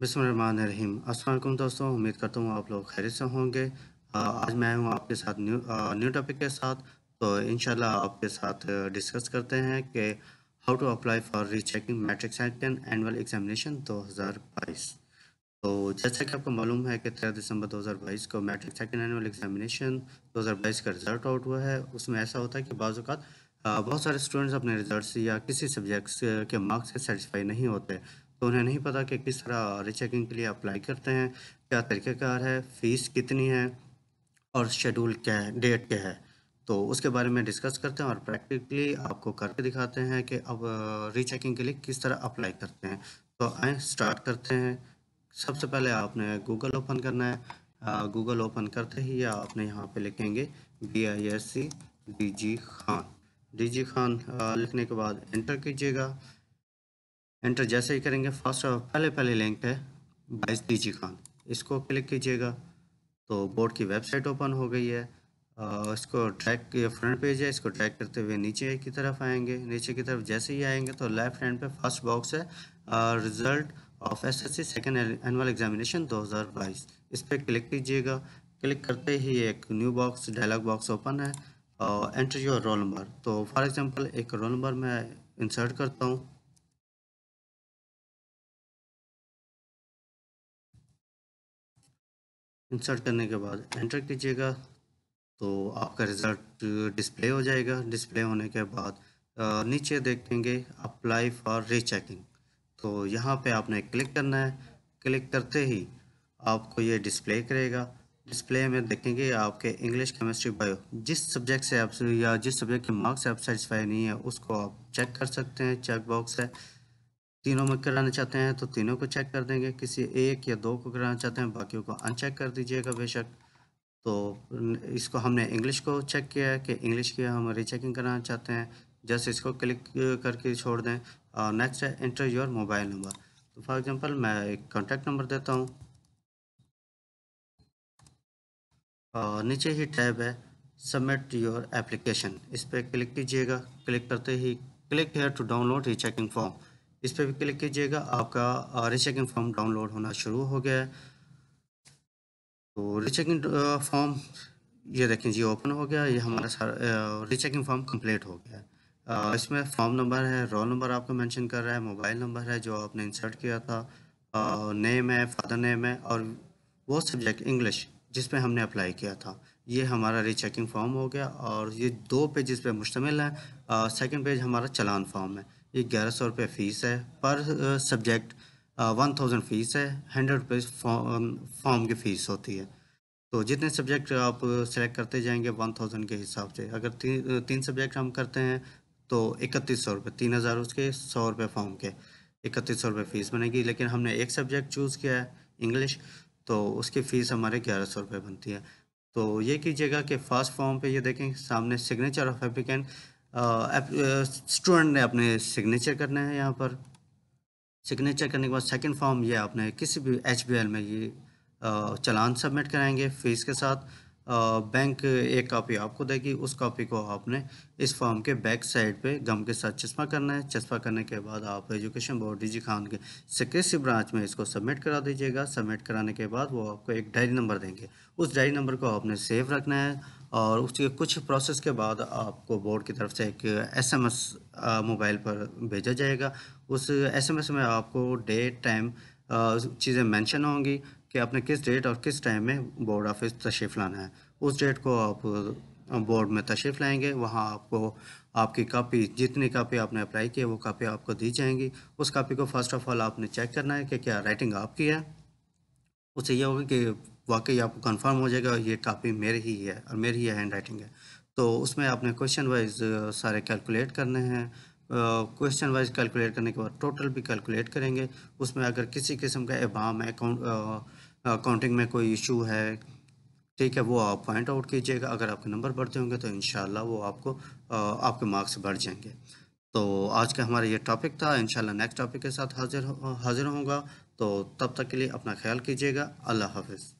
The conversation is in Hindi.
बिसमीम असलम दोस्तों उम्मीद करता हूँ आप लोग खैर से होंगे आज मैं हूँ आपके साथ न्यू न्यू टॉपिक के साथ तो इन आपके साथ डिस्कस करते हैं कि how to apply for rechecking matric second annual examination 2022 तो जैसा कि आपको मालूम है कि तेरह दिसंबर 2022 को मैट्रिक सेकेंड एनुअल एग्जामिनेशन 2022 का रिजल्ट आउट हुआ है उसमें ऐसा होता है कि बाज़ बहुत सारे स्टूडेंट्स अपने रिजल्ट या किसी सब्जेक्ट्स के मार्क्स से सेटिसफाई नहीं होते तो उन्हें नहीं पता कि किस तरह रिचेकिंग के लिए अप्लाई करते हैं क्या तरीक़ाकार है फ़ीस कितनी है और शेड्यूल क्या है डेट क्या है तो उसके बारे में डिस्कस करते हैं और प्रैक्टिकली आपको करके दिखाते हैं कि अब रीचेकिंग के लिए किस तरह अप्लाई करते हैं तो आए स्टार्ट करते हैं सबसे पहले आपने गूगल ओपन करना है गूगल ओपन करते ही या आपने यहाँ पे लिखेंगे B I S C D G Khan D G Khan लिखने के बाद एंटर कीजिएगा एंटर जैसे ही करेंगे फर्स्ट और पहले पहले लिंक है बाइस डी खान इसको क्लिक कीजिएगा तो बोर्ड की वेबसाइट ओपन हो गई है इसको ट्रैक ये फ्रंट पेज है इसको ट्रैक करते हुए नीचे की तरफ आएंगे नीचे की तरफ जैसे ही आएंगे तो लेफ्ट हैंड पे फर्स्ट बॉक्स है result of S S C second annual examination 2022 इस पर क्लिक कीजिएगा क्लिक करते ही एक new box dialog box open है एंटर योर रोल नंबर तो फॉर एग्जाम्पल एक रोल नंबर मैं इंसर्ट करता हूँ इंसर्ट करने के बाद एंटर कीजिएगा तो आपका रिज़ल्ट डिस्प्ले हो जाएगा डिस्प्ले होने के बाद नीचे देखेंगे अप्लाई फॉर रीचेकिंग तो यहाँ पे आपने क्लिक करना है क्लिक करते ही आपको ये डिस्प्ले करेगा डिस्प्ले में देखेंगे आपके इंग्लिश केमिस्ट्री बायो जिस सब्जेक्ट से आप या जिस सब्जेक्ट के मार्क्स से आप सेटिसफाई नहीं है उसको आप चेक कर सकते हैं चेक बॉक्स है तीनों में कराना चाहते हैं तो तीनों को चेक कर देंगे किसी एक या दो को कराना चाहते हैं बाकियों को अनचेक कर दीजिएगा बेशक तो इसको हमने इंग्लिश को चेक किया है कि इंग्लिश की हम रीचेकिंग कराना चाहते हैं जस्ट इसको क्लिक करके छोड़ दें और नेक्स्ट है इंटर योर मोबाइल नंबर तो फॉर एग्जांपल मैं एक कॉन्टैक्ट नंबर देता हूँ और नीचे ही टैब है सबमिट योर एप्लीकेशन इस पर क्लिक कीजिएगा क्लिक करते ही क्लिक हेयर टू डाउनलोड ही चेकिंग फॉर्म इस पर भी क्लिक कीजिएगा आपका रिचेकिंग फॉर्म डाउनलोड होना शुरू हो गया है तो रिचेकिंग फॉर्म ये देखें जी ओपन हो गया ये हमारा सारा रिचेकिंग फॉर्म कंप्लीट हो गया है इसमें फॉर्म नंबर है रोल नंबर आपको मेंशन कर रहा है मोबाइल नंबर है जो आपने इंसर्ट किया था नेम है फादर नेम है और वो सब्जेक्ट इंग्लिश जिसमें हमने अप्लाई किया था ये हमारा रिचेकिंग फॉर्म हो गया और ये दो पेजेस पे मुश्तमिल है सेकंड पेज हमारा चलान फॉर्म है ये ग्यारह सौ रुपये फ़ीस है पर सब्जेक्ट वन थाउजेंड फ़ीस है हंड्रेड रुपीज़ फॉर्म की फ़ीस होती है तो जितने सब्जेक्ट आप सेलेक्ट करते जाएंगे वन थाउजेंड के हिसाब से अगर ती, तीन सब्जेक्ट हम करते हैं तो इकतीस सौ रुपये तीन हज़ार उसके सौ रुपये फॉर्म के इकतीस सौ रुपये फ़ीस बनेगी लेकिन हमने एक सब्जेक्ट चूज़ किया है इंग्लिश तो उसकी फ़ीस हमारे ग्यारह सौ रुपये बनती है तो ये कीजिएगा कि फर्स्ट फॉर्म पे ये देखें सामने सिग्नेचर ऑफ एप्लीकेंट स्टूडेंट ने अपने सिग्नेचर करना है यहाँ पर सिग्नेचर करने के बाद सेकंड फॉर्म ये आपने किसी भी एच में ये चलान सबमिट कराएंगे फीस के साथ बैंक एक कापी आपको देगी उस कापी को आपने इस फॉर्म के बैक साइड पे गम के साथ चश्मा करना है चश्मा करने के बाद आप education board D G Khan के सिक्रेसी ब्रांच में इसको सबमिट करा दीजिएगा सबमिट कराने के बाद वो आपको एक डायरी नंबर देंगे उस डायरी नंबर को आपने सेव रखना है और उसके कुछ प्रोसेस के बाद आपको बोर्ड की तरफ से एक एस मोबाइल पर भेजा जाएगा उस एस में आपको डेट टाइम चीज़ें मैंशन होंगी कि आपने किस डेट और किस टाइम में बोर्ड ऑफिस तशरीफ़ लाना है उस डेट को आप बोर्ड में तशरीफ़ लाएंगे वहाँ आपको आपकी कापी जितनी कापी आपने अप्लाई की है वो कापी आपको दी जाएंगी उस कापी को फ़र्स्ट ऑफ़ ऑल आपने चेक करना है कि क्या राइटिंग आपकी है उससे यह होगा कि वाकई आपको कंफर्म हो जाएगा ये कापी मेरी ही है और मेरी ही हैंड राइटिंग है तो उसमें आपने क्वेश्चन वाइज सारे कैलकुलेट करने हैं क्वेश्चन वाइज कैलकुलेट करने के बाद टोटल भी कैलकुलेट करेंगे उसमें अगर किसी किस्म का एबाम अकाउंट अकाउंटिंग में कोई इशू है ठीक है वो आप पॉइंट आउट कीजिएगा अगर आपके नंबर बढ़ते होंगे तो इन वो आपको आपके मार्क्स बढ़ जाएंगे तो आज का हमारा ये टॉपिक था इन नेक्स्ट टॉपिक के साथ हाजिर हाजिर होंगे तो तब तक के लिए अपना ख्याल कीजिएगा अल्लाह हाफिज़